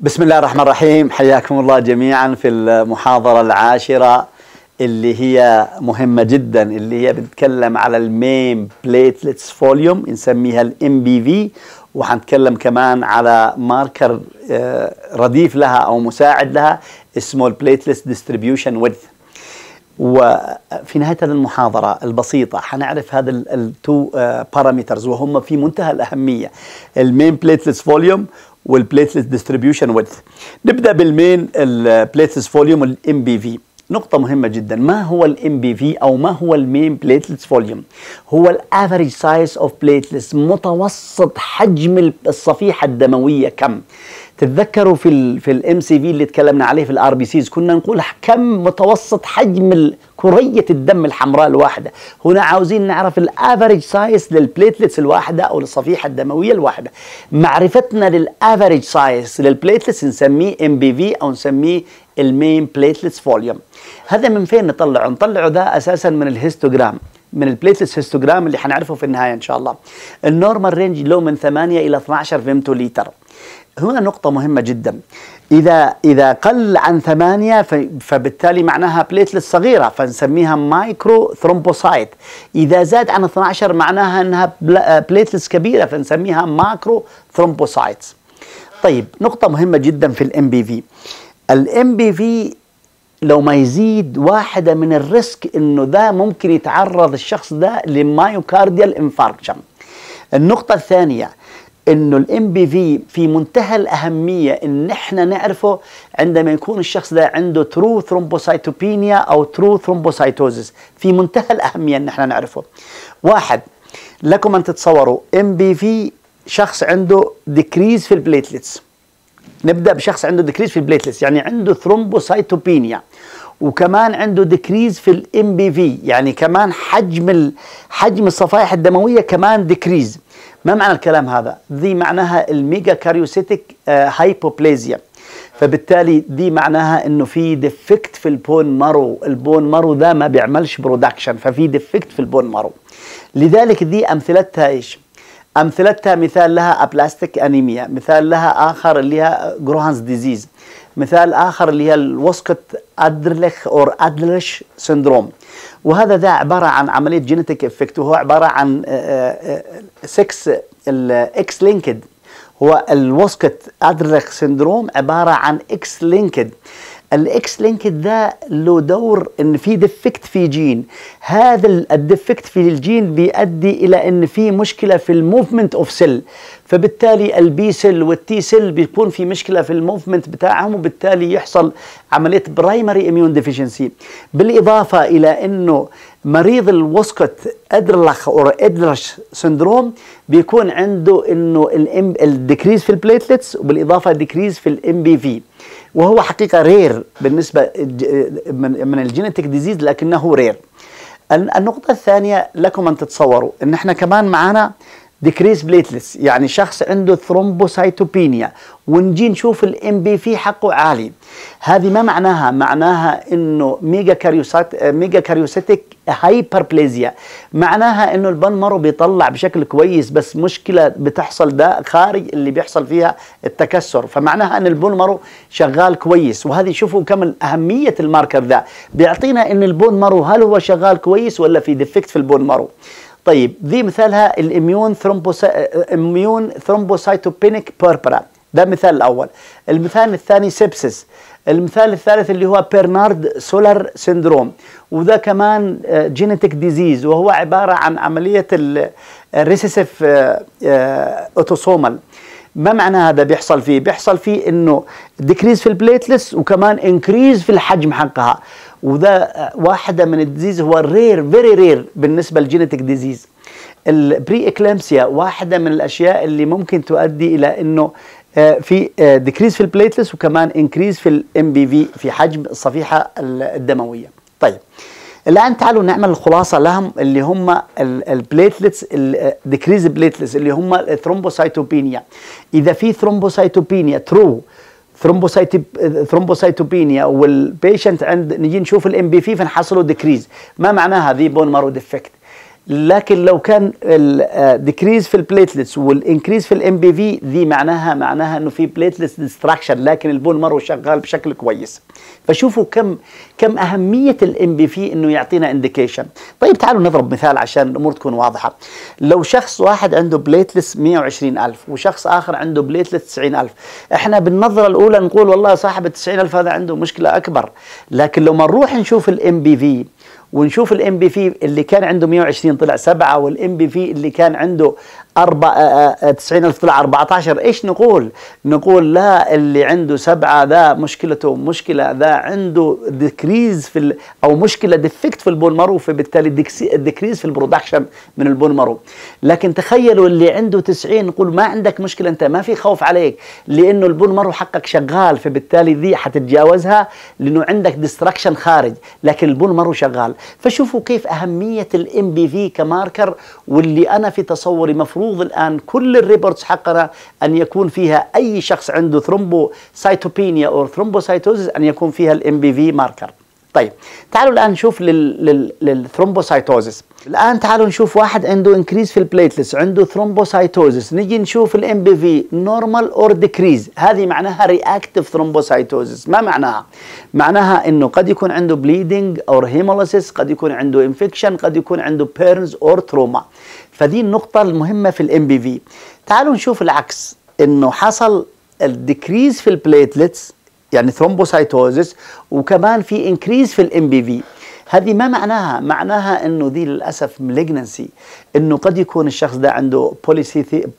بسم الله الرحمن الرحيم حياكم الله جميعا في المحاضرة العاشرة اللي هي مهمة جدا اللي هي بتتكلم على المين بليتلتس فوليوم نسميها الام بي في وحنتكلم كمان على ماركر آه، رديف لها او مساعد لها اسمه البليتلتس ديستريبيوشن ويدث وفي نهايه هذه المحاضره البسيطه حنعرف هذا التو بارامترز آه، وهم في منتهى الاهميه المين بليتلتس فوليوم والبليتلس ديستريبيوشن ويدث نبدا بالمين البليتلس فوليوم الام بي في نقطة مهمة جدا ما هو الام بي في او ما هو المين بليتلس فوليوم هو الافريج سايز اوف بليتلس متوسط حجم الصفيحة الدموية كم تتذكروا في الـ في الام سي في اللي تكلمنا عليه في الار بي سيز كنا نقول كم متوسط حجم كريه الدم الحمراء الواحده هنا عاوزين نعرف الافريج سايز للبليتلتس الواحده او للصفيحه الدمويه الواحده معرفتنا للافريج سايز للبليتلتس نسميه ام بي في او نسميه المين بليتلتس فوليوم هذا من فين نطلعه نطلعه ده اساسا من الهيستوجرام من البليتلس هيستوجرام اللي حنعرفه في النهايه ان شاء الله النورمال رينج له من 8 الى 12 فيمتوليتر هنا نقطة مهمة جدا إذا إذا قل عن ثمانية فبالتالي معناها بليتلت صغيرة فنسميها مايكرو ثرومبوسايت إذا زاد عن 12 معناها أنها بليتلت آه، كبيرة فنسميها ماكرو ثرومبوسايت طيب نقطة مهمة جدا في الام بي في الام بي في لو ما يزيد واحدة من الريسك أنه ده ممكن يتعرض الشخص ده لمايوكارديال انفاركشن النقطة الثانية انه الام بي في في منتهى الاهميه ان احنا نعرفه عندما يكون الشخص ده عنده ترو ثرومبوسايتوبينيا او ترو ثرومبوسايتوزيس في منتهى الاهميه ان احنا نعرفه. واحد لكم ان تتصوروا ام بي في شخص عنده ديكريز في البليتلتس. نبدا بشخص عنده ديكريز في البليتلتس يعني عنده ثرومبوسايتوبينيا وكمان عنده ديكريز في الام بي في يعني كمان حجم حجم الصفائح الدمويه كمان ديكريز ما معنى الكلام هذا دي معناها الميجا كاريوسيتك هايبوبليزيا آه، فبالتالي دي معناها انه في ديفكت في البون مارو البون مارو ده ما بيعملش برودكشن ففي ديفكت في البون مارو لذلك دي امثلتها ايش أمثلتها مثال لها أبلاستيك أنيميا مثال لها آخر اللي هي جروهانز ديزيز مثال آخر اللي هي الوسكت أدرلخ أو أدلش سندروم وهذا ده عبارة عن عملية جينيتك إفكت وهو عبارة عن 6 الإكس لينكد هو الوسكت أدرلخ سندروم عبارة عن إكس لينكد الاكس لينكد ده له دور ان في ديفكت في جين هذا الديفكت في الجين بيؤدي الى ان في مشكله في الموفمنت اوف سيل فبالتالي البي سيل والتي سيل بيكون في مشكله في الموفمنت بتاعهم وبالتالي يحصل عمليه برايمري اميون ديفيشنسي بالاضافه الى انه مريض الوسكوت ادرلخ او ادرش سندروم بيكون عنده انه الديكريز في البليتلتس وبالاضافه ديكريز في الام بي في وهو حقيقة رير بالنسبة من الجينيتك ديزيز لكنه رير النقطة الثانية لكم أن تتصوروا أن احنا كمان معانا ديكريز بليتلس يعني شخص عنده ثرومبوسايتوبينيا ونجي نشوف الام بي في حقه عالي هذه ما معناها معناها انه ميجا كاريوسات ميجا كاريوسيتك هايبربليزيا معناها انه البن مرو بيطلع بشكل كويس بس مشكله بتحصل ده خارج اللي بيحصل فيها التكسر فمعناها ان البون مرو شغال كويس وهذه شوفوا كم اهميه الماركر ده بيعطينا ان البون مرو هل هو شغال كويس ولا في ديفكت في البون مرو طيب دي مثالها الاميون ثرومبوسا اميون ثرومبوسايتوبينيك بيربرا ده مثال الاول المثال الثاني سيبسس المثال الثالث اللي هو بيرنارد سولار سيندروم وده كمان جينيتك آه، ديزيز وهو عباره عن عمليه الريسيسيف اوتوسومال آه، آه، ما معنى هذا بيحصل فيه بيحصل فيه انه ديكريز في البليتلس وكمان انكريز في الحجم حقها وده واحده من الديزيز هو رير فيري رير بالنسبه للجينيتك ديزيز البري اكليمسيا واحده من الاشياء اللي ممكن تؤدي الى انه آه، في ديكريز آه، في البليتلس وكمان انكريز في الام بي في في حجم الصفيحه الدمويه طيب الان تعالوا نعمل الخلاصه لهم اللي هم البليتلتس ديكريز بليتلس اللي هم الثرومبوسايتوبينيا اذا في ثرومبوسايتوبينيا ترو ثرومبوسايتوبينيا والبيشنت عند نجي نشوف الام بي في فنحصله ديكريز ما معناها ذي بون مارو ديفكت لكن لو كان الديكريز آه، في البليتلتس والانكريز في الام بي في ذي معناها معناها انه في بليتلتس ديستراكشن لكن البون مارو شغال بشكل كويس فشوفوا كم كم اهميه الام بي في انه يعطينا انديكيشن طيب تعالوا نضرب مثال عشان الامور تكون واضحه لو شخص واحد عنده بليتلس 120000 وشخص اخر عنده بليتلس 90000 احنا بالنظره الاولى نقول والله صاحب ال 90000 هذا عنده مشكله اكبر لكن لو ما نروح نشوف الام بي في ونشوف الام بي في اللي كان عنده 120 طلع 7 والام بي في اللي كان عنده أربع آه، آه، آه، تسعين ألف طلع 14 إيش نقول نقول لا اللي عنده سبعة ذا مشكلته مشكلة ذا عنده ديكريز في ال أو مشكلة ديفكت في البون مارو فبالتالي ديكريز في البرودكشن من البون مارو لكن تخيلوا اللي عنده 90 نقول ما عندك مشكلة أنت ما في خوف عليك لأنه البون مارو حقك شغال فبالتالي ذي حتتجاوزها لأنه عندك ديستركشن خارج لكن البون مارو شغال فشوفوا كيف أهمية الام بي في كماركر واللي أنا في تصوري مفروض المفروض الآن كل الريبورتس حقنا أن يكون فيها أي شخص عنده ثرومبوسايتوبينيا أو ثرومبوسايتوزيس أن يكون فيها الام بي في ماركر طيب تعالوا الان نشوف لل... لل... للثرومبوسايتوزس الان تعالوا نشوف واحد عنده انكريز في البليتلس عنده ثرومبوسايتوزس نجي نشوف الام بي في نورمال اور ديكريز هذه معناها رياكتيف ثرومبوسايتوزس ما معناها معناها انه قد يكون عنده بليدنج اور هيموليسيس قد يكون عنده انفكشن قد يكون عنده بيرنز اور تروما فدي النقطه المهمه في الام بي في تعالوا نشوف العكس انه حصل الديكريز في البليتلتس يعني ثرومبوسايتوزس وكمان في انكريز في الام بي في هذه ما معناها معناها انه دي للاسف ملجنسي انه قد يكون الشخص ده عنده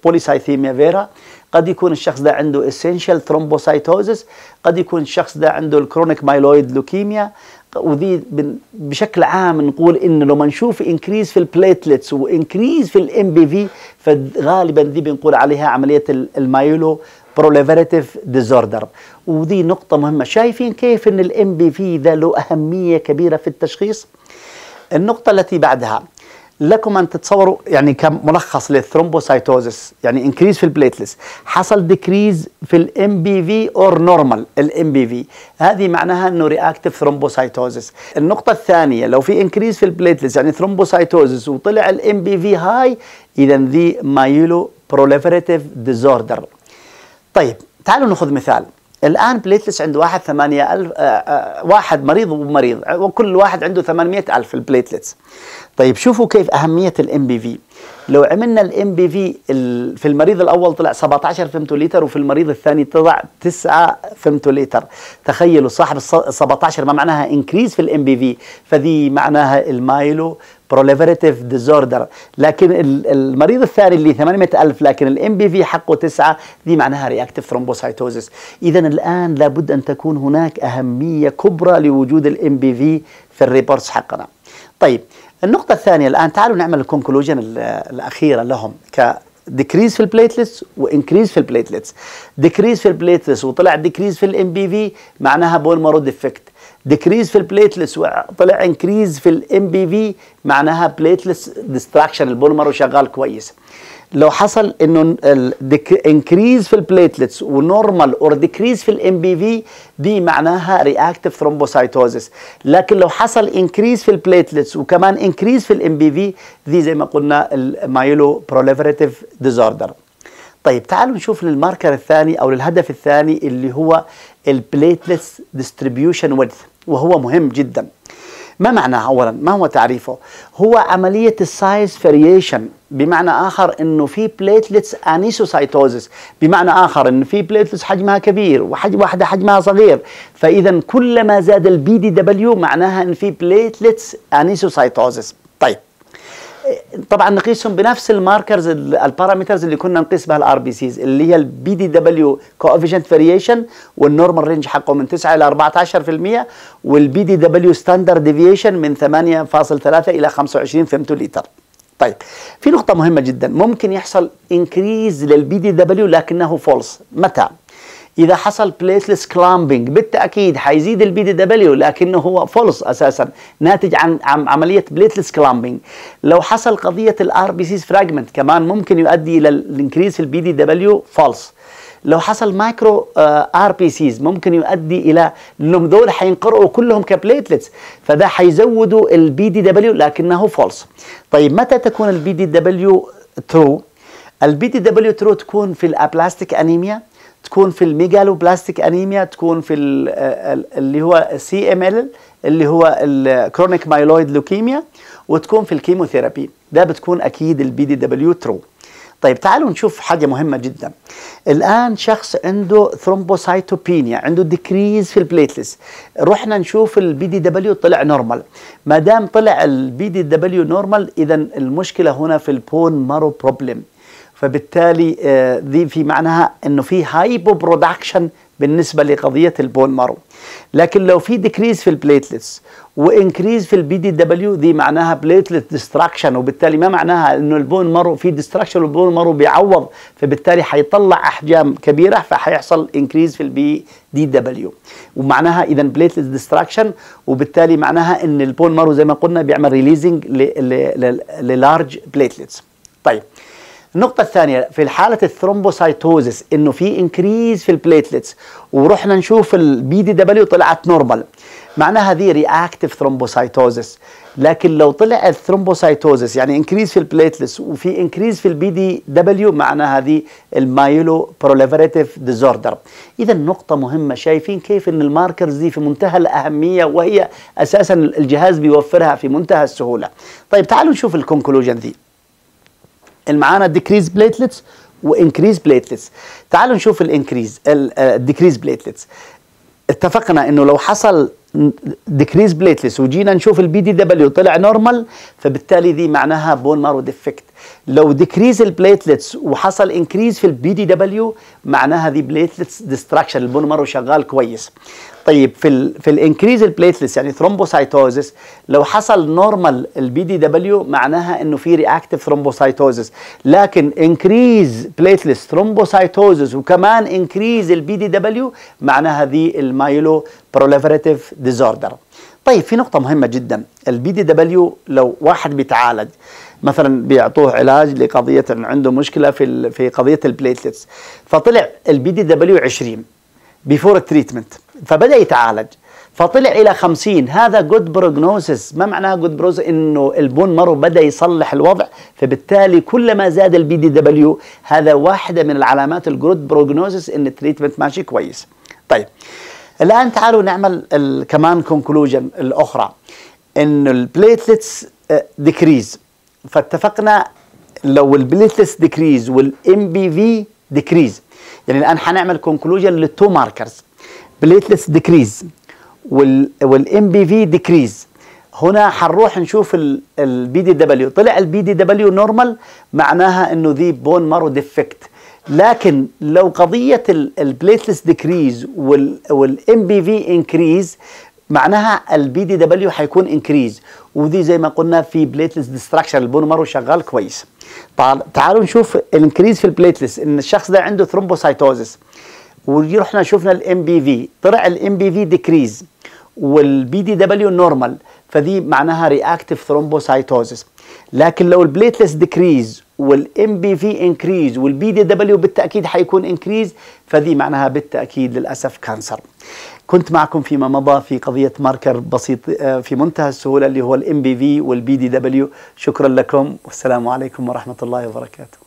بوليسايثيميا فيرا قد يكون الشخص ده عنده اسينشال ثرومبوسايتوزس قد يكون الشخص ده عنده الكرونيك مايلويد لوكيميا ودي بشكل عام نقول انه لما نشوف انكريز في البليتلتس وانكريز في الام بي في فغالبا دي بنقول عليها عمليه المايلو بروليفيريتيف ديزوردر ودي نقطة مهمة شايفين كيف ان الام بي في ذا له أهمية كبيرة في التشخيص النقطة التي بعدها لكم ان تتصوروا يعني كملخص للثرومبوسايتوزس يعني انكريز في البليتلس حصل ديكريز في الام بي في اور نورمال الام بي في هذه معناها انه رياكتيف ثرومبوسايتوزس النقطه الثانيه لو في انكريز في البليتلس يعني ثرومبوسايتوزس وطلع الام بي في هاي اذا ذي مايلو بروليفريتيف ديزوردر طيب تعالوا ناخذ مثال الان بليتلس عند واحد ثمانية ألف آآ آه، آآ آه، واحد مريض ومريض وكل واحد عنده 800 ألف البليتلتس طيب شوفوا كيف اهميه الام بي في لو عملنا الام بي في في المريض الاول طلع 17 فمتوليتر وفي المريض الثاني طلع 9 فمتوليتر تخيلوا صاحب ال 17 ما معناها انكريز في الام بي في فذي معناها المايلو بروليفريتيف ديزوردر لكن المريض الثاني اللي 800000 لكن الام بي في حقه 9 ذي معناها رياكتيف ثرومبوسايتوزس اذا الان لابد ان تكون هناك اهميه كبرى لوجود الام بي في في الريبورتس حقنا طيب النقطة الثانية الآن تعالوا نعمل الكونكلوجن الأخيرة لهم كديكريز في البليتلتس وانكريز في البليتلتس ديكريز في البليتلتس وطلع ديكريز في الام بي في معناها بون مارو ديفكت ديكريز في البليتلتس وطلع انكريز في الام بي في معناها بليتلتس ديستراكشن البون مارو شغال كويس لو حصل انه انكريز في البليتلتس ونورمال اور ديكريز في الام بي في دي معناها رياكتيف ثرومبوسايتوزس لكن لو حصل انكريز في البليتلتس وكمان انكريز في الام بي في دي زي ما قلنا المايلو بروليفريتيف ديزوردر طيب تعالوا نشوف للماركر الثاني او للهدف الثاني اللي هو البليتلتس ديستريبيوشن ويدث وهو مهم جدا ما معنى أولا ما هو تعريفه هو عملية السايز فاريشن بمعنى آخر أنه في بليتلتس أنيسوسايتوزس بمعنى آخر أنه في بليتلتس حجمها كبير وحجم واحدة حجمها صغير فإذا كلما زاد البي دي دبليو معناها أن في بليتلتس أنيسوسايتوزس طيب طبعا نقيسهم بنفس الماركرز البارامترز اللي كنا نقيس بها الار بي سيز اللي هي البي دي دبليو كوفيشنت فاريشن والنورمال رينج حقه من 9 الى 14% والبي دي دبليو ستاندرد ديفيشن من 8.3 الى 25 لتر طيب في نقطة مهمة جدا ممكن يحصل انكريز للبي دي دبليو لكنه فولس متى؟ اذا حصل بليسلس كلامبنج بالتاكيد حيزيد البي دي دبليو لكنه هو فولس اساسا ناتج عن عمليه بليتلس كلامبنج لو حصل قضيه الار بي سيز فراجمنت كمان ممكن يؤدي الى الانكريس البي دي دبليو فولس لو حصل مايكرو ار بي سيز ممكن يؤدي الى انهم دول حينقرؤوا كلهم كبليتلتس فده حيزودوا البي دي دبليو لكنه فولس طيب متى تكون البي دي دبليو ترو البي دي دبليو ترو تكون في الابلاستيك انيميا تكون في الميجالوبلاستيك انيميا تكون في اللي هو سي ام آه، ال اللي هو الكرونيك مايلويد لوكيميا وتكون في الكيموثيرابي ده بتكون اكيد البي دي دبليو ترو طيب تعالوا نشوف حاجة مهمة جدا الآن شخص عنده ثرومبوسايتوبينيا عنده ديكريز في البليتلس رحنا نشوف البي دي دبليو طلع نورمال ما دام طلع البي دي دبليو نورمال إذا المشكلة هنا في البون مارو بروبلم فبالتالي دي آه، في معناها انه في هايبو برودكشن بالنسبه لقضيه البون مارو لكن لو في ديكريز في البليتلتس وانكريز في البي دي دبليو دي معناها بليتلت ديستراكشن وبالتالي ما معناها انه البون مارو في ديستراكشن والبون مارو بيعوض فبالتالي حيطلع احجام كبيره فحيحصل انكريز في البي دي دبليو ومعناها اذا بليتلت ديستراكشن وبالتالي معناها ان البون مارو زي ما قلنا بيعمل ريليزنج للارج بليتلتس طيب النقطة الثانية في حالة الثرومبوسايتوزس انه في انكريز في البليتلتس ورحنا نشوف البي دي دبليو طلعت نورمال معناها دي رياكتيف ثرومبوسايتوزس لكن لو طلع الثرومبوسايتوزس يعني انكريز في البليتلتس وفي انكريز في البي دي دبليو معناها دي المايلو بروليفريتيف ديزوردر اذا نقطه مهمه شايفين كيف ان الماركرز دي في منتهى الاهميه وهي اساسا الجهاز بيوفرها في منتهى السهوله طيب تعالوا نشوف الكونكلوجن دي معانا ديكريز بليتلتس وانكريز بليتلتس تعالوا نشوف الانكريز الديكريز بليتلتس اتفقنا انه لو حصل ديكريز بليتلس وجينا نشوف البي دي دبليو طلع نورمال فبالتالي ذي معناها بون مارو ديفكت لو ديكريز البليتلتس وحصل انكريز في البي دي دبليو معناها ذي بليتلتس ديستراكشن البون مارو شغال كويس طيب في الـ في الانكريز البليتلتس يعني ثرومبوسايتوزس لو حصل نورمال البي دي دبليو معناها انه في رياكتيف ثرومبوسايتوزس لكن انكريز بليتلتس ثرومبوسايتوزس وكمان انكريز البي دي دبليو معناها ذي المايلو بروليفريتيف ديزوردر طيب في نقطة مهمة جدا البي دي دبليو لو واحد بيتعالج مثلا بيعطوه علاج لقضية عنده مشكلة في في قضية البليتلتس فطلع البي دي دبليو 20 بيفور التريتمنت فبدأ يتعالج فطلع الى 50 هذا جود بروجنوسيس ما معناه جود بروز انه البون مرو بدا يصلح الوضع فبالتالي كلما زاد البي دي دبليو هذا واحده من العلامات الجود بروجنوسيس ان التريتمنت ماشي كويس طيب الآن تعالوا نعمل كمان كونكلوجن الأخرى إنه البليتلتس ديكريز فاتفقنا لو البليتلتس ديكريز والام بي في ديكريز يعني الان حنعمل كونكلوجن للتو ماركرز بليتلتس ديكريز والام بي في ديكريز هنا حنروح نشوف البي دي دبليو طلع البي دي دبليو نورمال معناها انه ذي بون مارو ديفكت لكن لو قضيه البليتلس ديكريز والام بي في انكريز معناها البي دي دبليو حيكون انكريز ودي زي ما قلنا في بليتلس ديستراكشن البون مارو شغال كويس تعالوا نشوف الانكريز في البليتلس ان الشخص ده عنده ثرومبوسايتوزس ورحنا شفنا الام بي في طلع الام بي في ديكريز والبي دي دبليو نورمال فدي معناها رياكتيف ثرومبوسايتوزس لكن لو البليتلس ديكريز والام بي في انكريز والبي دي دبليو بالتاكيد حيكون انكريز فذي معناها بالتاكيد للاسف كانسر كنت معكم فيما مضى في قضيه ماركر بسيط آه، في منتهى السهوله اللي هو الام بي في والبي دي دبليو شكرا لكم والسلام عليكم ورحمه الله وبركاته